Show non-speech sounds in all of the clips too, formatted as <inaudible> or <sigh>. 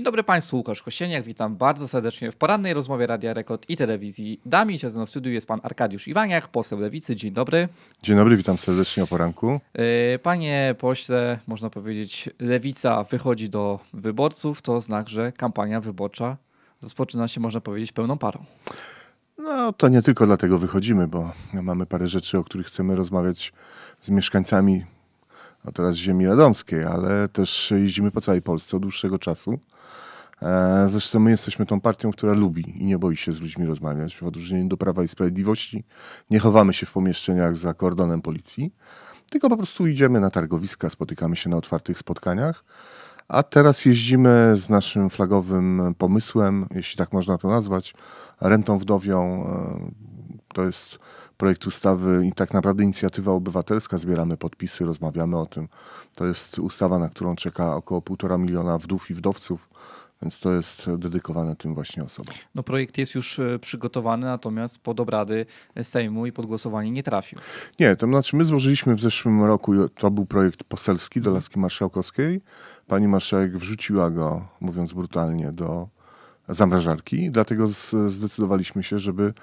Dzień dobry Państwu, Łukasz Kosieniak, witam bardzo serdecznie w porannej rozmowie Radia Rekord i Telewizji Dami. Się ze mną w studiu jest Pan Arkadiusz Iwaniak, poseł Lewicy. Dzień dobry. Dzień dobry, witam serdecznie o poranku. E, panie pośle, można powiedzieć, Lewica wychodzi do wyborców, to znak, że kampania wyborcza rozpoczyna się, można powiedzieć, pełną parą. No to nie tylko dlatego wychodzimy, bo mamy parę rzeczy, o których chcemy rozmawiać z mieszkańcami no teraz ziemi radomskiej, ale też jeździmy po całej Polsce od dłuższego czasu. E, zresztą my jesteśmy tą partią, która lubi i nie boi się z ludźmi rozmawiać. W odróżnieniu do Prawa i Sprawiedliwości nie chowamy się w pomieszczeniach za kordonem policji, tylko po prostu idziemy na targowiska, spotykamy się na otwartych spotkaniach. A teraz jeździmy z naszym flagowym pomysłem, jeśli tak można to nazwać, rentą wdowią e, to jest projekt ustawy i tak naprawdę inicjatywa obywatelska. Zbieramy podpisy, rozmawiamy o tym. To jest ustawa, na którą czeka około półtora miliona wdów i wdowców. Więc to jest dedykowane tym właśnie osobom. No projekt jest już e, przygotowany, natomiast pod obrady e, Sejmu i pod głosowanie nie trafił. Nie, to znaczy my złożyliśmy w zeszłym roku, e, to był projekt poselski do Laski Marszałkowskiej. Pani marszałek wrzuciła go, mówiąc brutalnie, do zamrażarki, dlatego zdecydowaliśmy się, żeby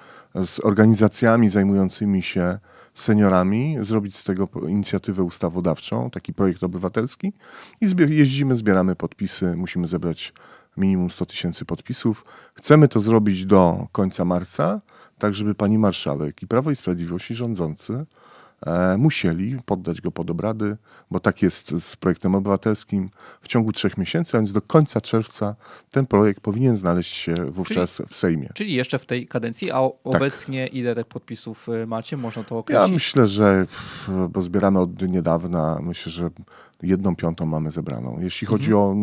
z organizacjami zajmującymi się seniorami zrobić z tego inicjatywę ustawodawczą, taki projekt obywatelski i jeździmy, zbieramy podpisy, musimy zebrać minimum 100 tysięcy podpisów. Chcemy to zrobić do końca marca, tak żeby pani marszałek i Prawo i Sprawiedliwość i rządzący E, musieli poddać go pod obrady, bo tak jest z projektem obywatelskim w ciągu trzech miesięcy, a więc do końca czerwca ten projekt powinien znaleźć się wówczas czyli, w Sejmie. Czyli jeszcze w tej kadencji, a tak. obecnie tak. ile tych podpisów y, macie? Można to określić? Ja myślę, że, bo zbieramy od niedawna, myślę, że jedną piątą mamy zebraną. Jeśli mhm. chodzi o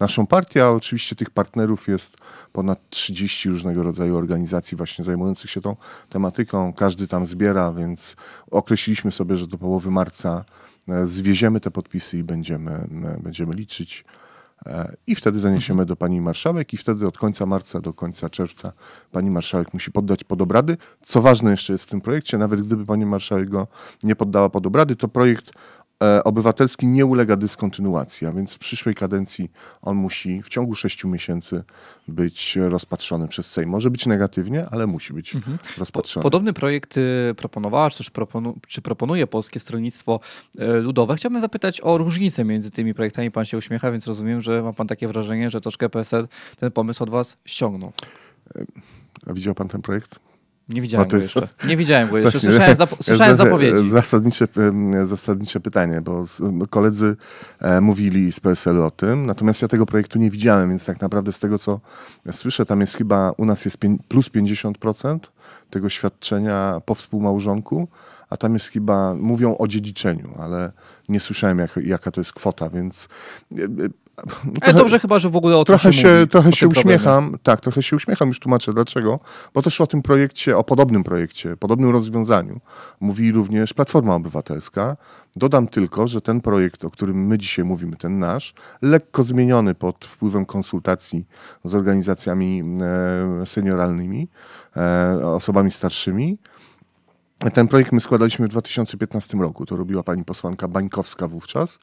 naszą partię, a oczywiście tych partnerów jest ponad 30 różnego rodzaju organizacji właśnie zajmujących się tą tematyką. Każdy tam zbiera, więc określiliśmy ustaliliśmy sobie, że do połowy marca e, zwieziemy te podpisy i będziemy, będziemy liczyć. E, I wtedy zaniesiemy do pani marszałek, i wtedy od końca marca do końca czerwca pani marszałek musi poddać pod obrady. Co ważne jeszcze jest w tym projekcie, nawet gdyby pani marszałek go nie poddała pod obrady, to projekt E, obywatelski nie ulega dyskontynuacji, a więc w przyszłej kadencji on musi w ciągu sześciu miesięcy być rozpatrzony przez Sejm. Może być negatywnie, ale musi być mhm. rozpatrzony. Podobny projekt y, proponowała, czy też proponu czy proponuje Polskie Stronnictwo e, Ludowe. Chciałbym zapytać o różnicę między tymi projektami. Pan się uśmiecha, więc rozumiem, że ma pan takie wrażenie, że troszkę PSL ten pomysł od was ściągnął. E, a widział pan ten projekt? Nie widziałem no go jeszcze. Zas... Nie widziałem go jeszcze. <laughs> Właśnie, słyszałem, zapo słyszałem <laughs> zapowiedzi. Zasadnicze, zasadnicze pytanie, bo koledzy e, mówili z PSL o tym, natomiast ja tego projektu nie widziałem, więc tak naprawdę z tego, co słyszę, tam jest chyba, u nas jest plus 50% tego świadczenia po współmałżonku, a tam jest chyba, mówią o dziedziczeniu, ale nie słyszałem, jak, jaka to jest kwota, więc e, e, Trochę, e, dobrze chyba, że w ogóle o trochę tym się, się mówi, Trochę się uśmiecham, problemie. tak, trochę się uśmiecham, już tłumaczę dlaczego, bo też o tym projekcie, o podobnym projekcie, podobnym rozwiązaniu mówi również Platforma Obywatelska. Dodam tylko, że ten projekt, o którym my dzisiaj mówimy, ten nasz, lekko zmieniony pod wpływem konsultacji z organizacjami e, senioralnymi, e, osobami starszymi, ten projekt my składaliśmy w 2015 roku, to robiła pani posłanka Bańkowska wówczas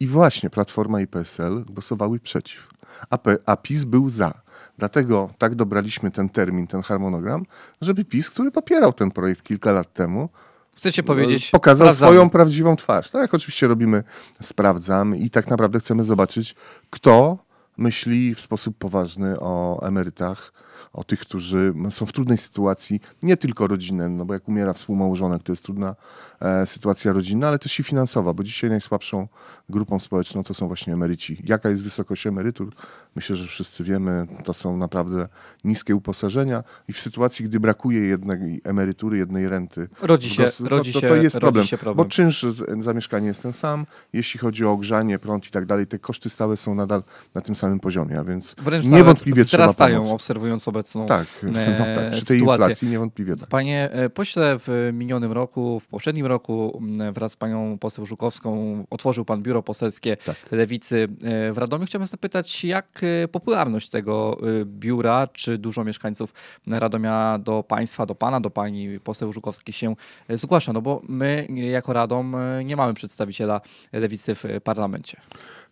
i właśnie Platforma i PSL głosowały przeciw, a, P, a PiS był za. Dlatego tak dobraliśmy ten termin, ten harmonogram, żeby PiS, który popierał ten projekt kilka lat temu, Chcecie powiedzieć? E, pokazał sprawdzamy. swoją prawdziwą twarz. Tak, oczywiście robimy, sprawdzam i tak naprawdę chcemy zobaczyć, kto myśli w sposób poważny o emerytach, o tych, którzy są w trudnej sytuacji, nie tylko rodzinnej, no bo jak umiera współmałżonek, to jest trudna e, sytuacja rodzinna, ale też i finansowa, bo dzisiaj najsłabszą grupą społeczną to są właśnie emeryci. Jaka jest wysokość emerytur? Myślę, że wszyscy wiemy, to są naprawdę niskie uposażenia i w sytuacji, gdy brakuje jednej emerytury, jednej renty, rodzi się, to, rodzi to, to, to jest rodzi problem, się problem, bo czynsz za mieszkanie jest ten sam, jeśli chodzi o ogrzanie, prąd i tak dalej, te koszty stałe są nadal na tym samym samym poziomie, a więc Wręcz tak, niewątpliwie trzeba wzrastają, pomóc. obserwując obecną tak, e, <laughs> no tak. Przy tej sytuację. inflacji niewątpliwie tak. Panie e, pośle, w minionym roku, w poprzednim roku mm, wraz z panią poseł Żukowską otworzył pan biuro poselskie tak. Lewicy e, w Radomiu. Chciałbym zapytać, jak popularność tego biura, czy dużo mieszkańców Radomia do państwa, do pana, do pani poseł Żukowskiej się zgłasza? No bo my jako Radom nie mamy przedstawiciela Lewicy w parlamencie.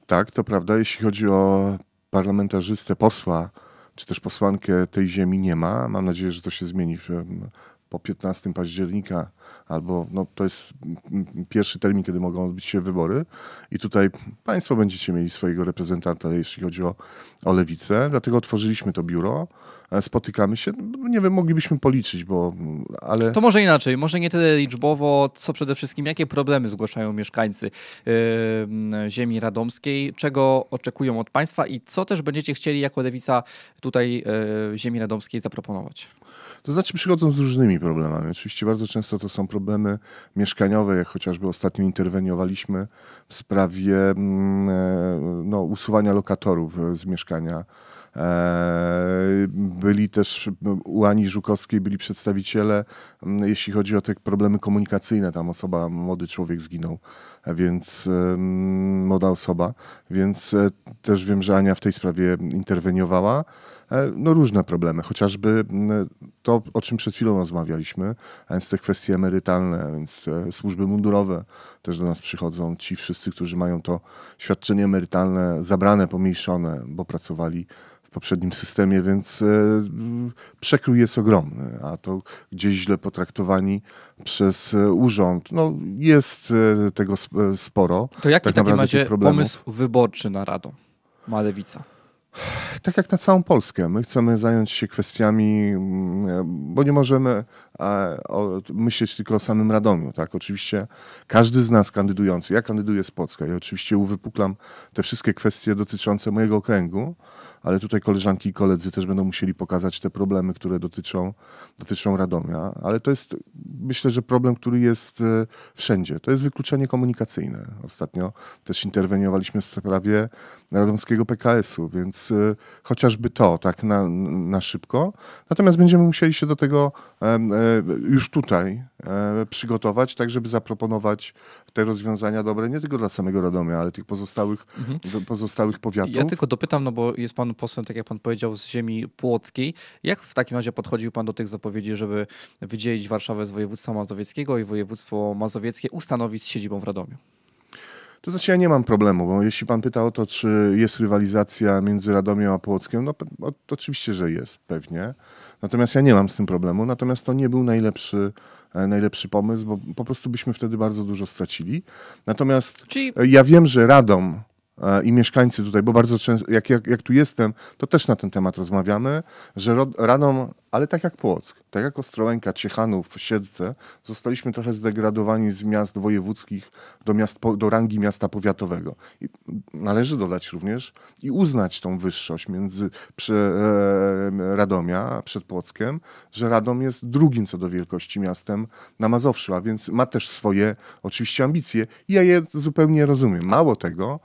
Tak, to prawda. Jeśli chodzi o parlamentarzystę, posła, czy też posłankę tej ziemi nie ma. Mam nadzieję, że to się zmieni w po 15 października, albo no, to jest pierwszy termin, kiedy mogą odbyć się wybory. I tutaj Państwo będziecie mieli swojego reprezentanta, jeśli chodzi o, o lewicę. Dlatego otworzyliśmy to biuro, e, spotykamy się. Nie wiem, moglibyśmy policzyć, bo ale. To może inaczej, może nie tyle liczbowo, co przede wszystkim, jakie problemy zgłaszają mieszkańcy yy, ziemi radomskiej, czego oczekują od Państwa i co też będziecie chcieli jako lewica tutaj yy, ziemi radomskiej zaproponować. To znaczy, przychodzą z różnymi innymi problemami. Oczywiście bardzo często to są problemy mieszkaniowe, jak chociażby ostatnio interweniowaliśmy w sprawie mm, e, no, usuwania lokatorów z mieszkania. E, byli też u Ani Żukowskiej byli przedstawiciele, mm, jeśli chodzi o te problemy komunikacyjne, tam osoba, młody człowiek zginął, więc mm, młoda osoba, więc e, też wiem, że Ania w tej sprawie interweniowała. No różne problemy, chociażby to, o czym przed chwilą rozmawialiśmy, a więc te kwestie emerytalne, więc e, służby mundurowe też do nas przychodzą. Ci wszyscy, którzy mają to świadczenie emerytalne zabrane, pomniejszone, bo pracowali w poprzednim systemie, więc e, przekrój jest ogromny, a to gdzieś źle potraktowani przez e, urząd. No jest tego sporo. To jaki tak w takim razie pomysł wyborczy na Radę? ma Lewica? tak jak na całą Polskę. My chcemy zająć się kwestiami, mm, e, bo nie możemy e, myśleć tylko o samym Radomiu. Tak? Oczywiście każdy z nas kandydujący, ja kandyduję z Polska i oczywiście uwypuklam te wszystkie kwestie dotyczące mojego okręgu, ale tutaj koleżanki i koledzy też będą musieli pokazać te problemy, które dotyczą, dotyczą Radomia. Ale to jest, myślę, że problem, który jest e, wszędzie. To jest wykluczenie komunikacyjne. Ostatnio też interweniowaliśmy w sprawie radomskiego PKS-u, więc chociażby to tak na, na szybko. Natomiast będziemy musieli się do tego e, już tutaj e, przygotować, tak żeby zaproponować te rozwiązania dobre nie tylko dla samego Radomia, ale tych pozostałych, mhm. pozostałych powiatów. Ja tylko dopytam, no bo jest pan posłem, tak jak pan powiedział, z ziemi płockiej. Jak w takim razie podchodził pan do tych zapowiedzi, żeby wydzielić Warszawę z województwa mazowieckiego i województwo mazowieckie ustanowić z siedzibą w Radomiu? To znaczy ja nie mam problemu, bo jeśli pan pyta o to, czy jest rywalizacja między Radomią a Płockiem, no o, oczywiście, że jest, pewnie. Natomiast ja nie mam z tym problemu, natomiast to nie był najlepszy, e, najlepszy pomysł, bo po prostu byśmy wtedy bardzo dużo stracili. Natomiast Czyli... ja wiem, że Radom E, i mieszkańcy tutaj, bo bardzo często, jak, jak, jak tu jestem, to też na ten temat rozmawiamy, że Radom, ale tak jak Płock, tak jak Ostrołęka, Ciechanów, Siedlce, zostaliśmy trochę zdegradowani z miast wojewódzkich do, miast, do rangi miasta powiatowego. I należy dodać również i uznać tą wyższość między przy, e, Radomia przed Płockiem, że Radom jest drugim co do wielkości miastem na Mazowszu, a więc ma też swoje oczywiście ambicje. I ja je zupełnie rozumiem. Mało tego,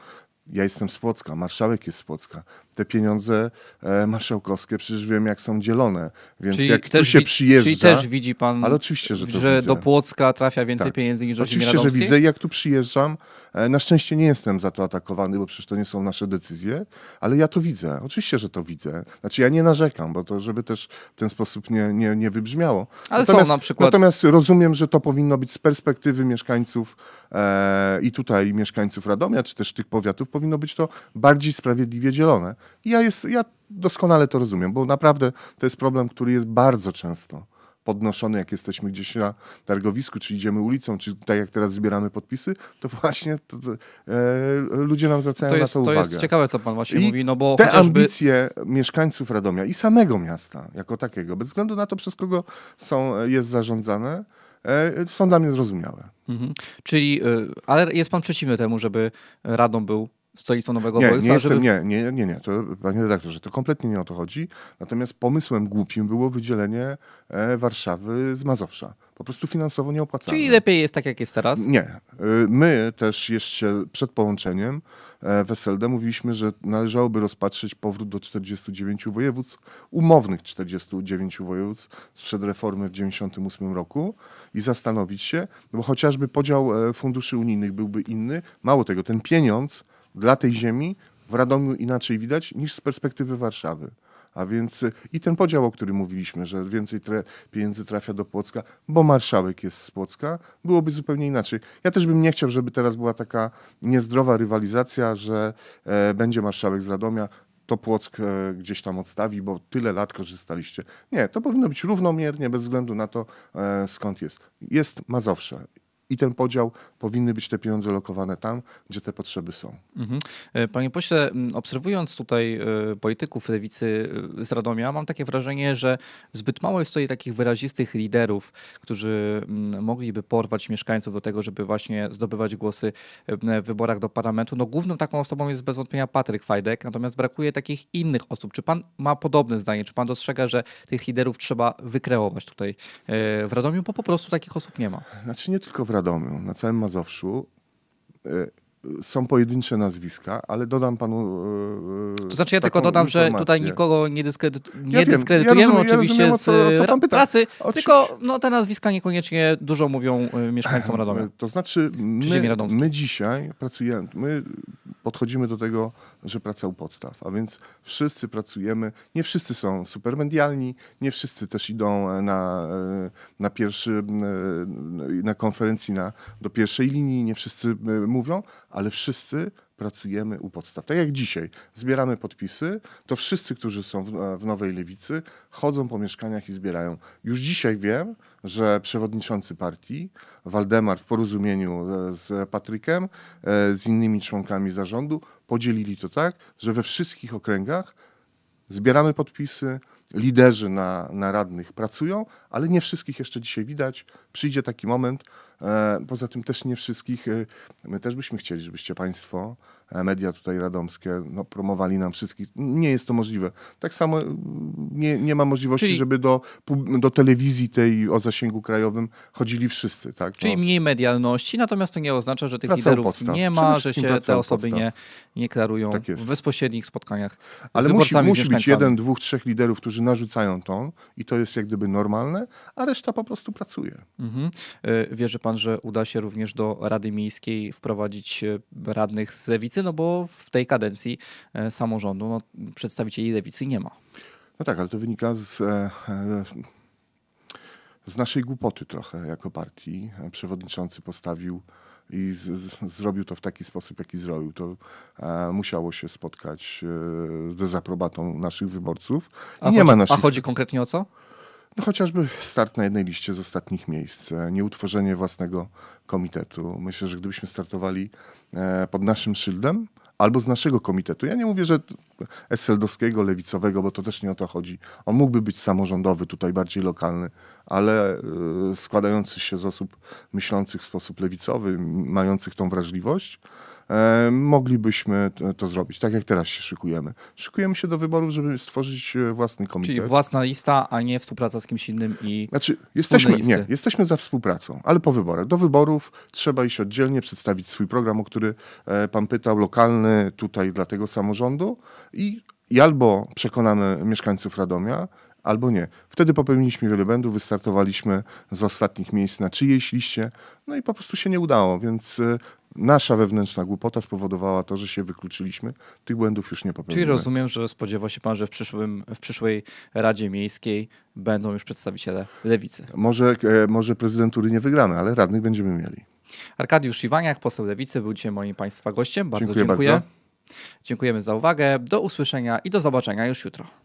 ja jestem z Płocka, marszałek jest z Płocka. Te pieniądze e, marszałkowskie przecież wiem, jak są dzielone. Więc czyli jak tu się przyjeżdża... Czyli też widzi pan, ale oczywiście, że, że do Płocka trafia więcej tak. pieniędzy niż do Oczywiście, że widzę. Jak tu przyjeżdżam, e, na szczęście nie jestem za to atakowany, bo przecież to nie są nasze decyzje, ale ja to widzę. Oczywiście, że to widzę. Znaczy ja nie narzekam, bo to żeby też w ten sposób nie, nie, nie wybrzmiało. Ale natomiast, są na przykład... Natomiast rozumiem, że to powinno być z perspektywy mieszkańców e, i tutaj mieszkańców Radomia, czy też tych powiatów powinno być to bardziej sprawiedliwie dzielone. I ja, jest, ja doskonale to rozumiem, bo naprawdę to jest problem, który jest bardzo często podnoszony, jak jesteśmy gdzieś na targowisku, czy idziemy ulicą, czy tak jak teraz zbieramy podpisy, to właśnie to, e, ludzie nam zwracają to jest, na to, to uwagę. To jest ciekawe, co pan właśnie I mówi, no bo te chociażby... ambicje mieszkańców Radomia i samego miasta jako takiego, bez względu na to, przez kogo są, jest zarządzane, e, są dla mnie zrozumiałe. Mhm. Czyli, e, ale jest pan przeciwny temu, żeby Radom był stolicą Nowego nie, Wojska? Nie, jestem, żeby... nie, nie, nie, nie, to, panie redaktorze, to kompletnie nie o to chodzi. Natomiast pomysłem głupim było wydzielenie e, Warszawy z Mazowsza. Po prostu finansowo nieopłacalne. Czyli lepiej jest tak, jak jest teraz? Nie. E, my też jeszcze przed połączeniem e, Weselda mówiliśmy, że należałoby rozpatrzyć powrót do 49 województw, umownych 49 województw sprzed reformy w 98 roku i zastanowić się, bo chociażby podział e, funduszy unijnych byłby inny. Mało tego, ten pieniądz dla tej ziemi w Radomiu inaczej widać niż z perspektywy Warszawy. A więc y, i ten podział, o którym mówiliśmy, że więcej tre, pieniędzy trafia do Płocka, bo marszałek jest z Płocka, byłoby zupełnie inaczej. Ja też bym nie chciał, żeby teraz była taka niezdrowa rywalizacja, że e, będzie marszałek z Radomia, to Płock e, gdzieś tam odstawi, bo tyle lat korzystaliście. Nie, to powinno być równomiernie, bez względu na to, e, skąd jest. Jest Mazowsze i ten podział powinny być te pieniądze lokowane tam, gdzie te potrzeby są. Mhm. E, panie pośle, obserwując tutaj e, polityków lewicy e, z Radomia, mam takie wrażenie, że zbyt mało jest tutaj takich wyrazistych liderów, którzy mogliby porwać mieszkańców do tego, żeby właśnie zdobywać głosy w wyborach do parlamentu. No główną taką osobą jest bez wątpienia Patryk Fajdek, natomiast brakuje takich innych osób. Czy pan ma podobne zdanie? Czy pan dostrzega, że tych liderów trzeba wykreować tutaj w Radomiu, bo po prostu takich osób nie ma? Znaczy nie tylko w Radomiu. Radomiu, na całym Mazowszu y, są pojedyncze nazwiska, ale dodam panu. Y, to znaczy, ja tylko dodam, informację. że tutaj nikogo nie, dyskredyt, nie ja dyskredytujemy ja rozumiem, oczywiście ja rozumiem, co, co y, pan pyta. prasy, tylko no, te nazwiska niekoniecznie dużo mówią mieszkańcom <laughs> Radomia. To znaczy, my, my dzisiaj pracujemy, my podchodzimy do tego, że praca u podstaw, a więc wszyscy pracujemy, nie wszyscy są supermedialni, nie wszyscy też idą e, na, e, na pierwszy, e, na konferencji na, do pierwszej linii, nie wszyscy mówią, ale wszyscy pracujemy u podstaw. Tak jak dzisiaj zbieramy podpisy, to wszyscy, którzy są w, e, w Nowej Lewicy, chodzą po mieszkaniach i zbierają. Już dzisiaj wiem, że przewodniczący partii, Waldemar w porozumieniu e, z Patrykiem, e, z innymi członkami zarządu, podzielili to tak, że we wszystkich okręgach zbieramy podpisy, liderzy na, na radnych pracują, ale nie wszystkich jeszcze dzisiaj widać. Przyjdzie taki moment. E, poza tym też nie wszystkich. E, my też byśmy chcieli, żebyście Państwo, e, media tutaj radomskie, no, promowali nam wszystkich. Nie jest to możliwe. Tak samo nie, nie ma możliwości, czyli, żeby do, do telewizji tej o zasięgu krajowym chodzili wszyscy. Tak? No. Czyli mniej medialności, natomiast to nie oznacza, że tych praca liderów podstaw. nie ma, że się te osoby nie, nie klarują tak w bezpośrednich spotkaniach. Ale musi, musi być jeden, dwóch, trzech liderów, którzy którzy narzucają to i to jest jak gdyby normalne, a reszta po prostu pracuje. Mhm. E, wierzy pan, że uda się również do Rady Miejskiej wprowadzić e, radnych z lewicy, no bo w tej kadencji e, samorządu no, przedstawicieli lewicy nie ma. No tak, ale to wynika z z naszej głupoty trochę jako partii e, przewodniczący postawił i z, z, zrobił to w taki sposób, jaki zrobił. To e, musiało się spotkać e, z dezaprobatą naszych wyborców. a nie chodzi, ma naszych... A chodzi konkretnie o co? No chociażby start na jednej liście z ostatnich miejsc, e, nieutworzenie własnego komitetu. Myślę, że gdybyśmy startowali e, pod naszym szyldem, albo z naszego komitetu. Ja nie mówię, że SLD-owskiego, lewicowego, bo to też nie o to chodzi. On mógłby być samorządowy, tutaj bardziej lokalny, ale e, składający się z osób myślących w sposób lewicowy, mających tą wrażliwość, E, moglibyśmy to zrobić, tak jak teraz się szykujemy. Szykujemy się do wyborów, żeby stworzyć e, własny komitet. Czyli własna lista, a nie współpraca z kimś innym i Znaczy, jesteśmy, listy. nie, jesteśmy za współpracą, ale po wyborach. Do wyborów trzeba iść oddzielnie, przedstawić swój program, o który e, pan pytał, lokalny tutaj dla tego samorządu i, i albo przekonamy mieszkańców Radomia, albo nie. Wtedy popełniliśmy wiele błędów, wystartowaliśmy z ostatnich miejsc na czyjejś liście, no i po prostu się nie udało, więc nasza wewnętrzna głupota spowodowała to, że się wykluczyliśmy. Tych błędów już nie popełniamy. Czyli rozumiem, że spodziewa się pan, że w, przyszłym, w przyszłej Radzie Miejskiej będą już przedstawiciele lewicy. Może, e, może prezydentury nie wygramy, ale radnych będziemy mieli. Arkadiusz Iwaniak, poseł lewicy, był dzisiaj moim państwa gościem. Bardzo dziękuję. dziękuję. Bardzo. Dziękujemy za uwagę. Do usłyszenia i do zobaczenia już jutro.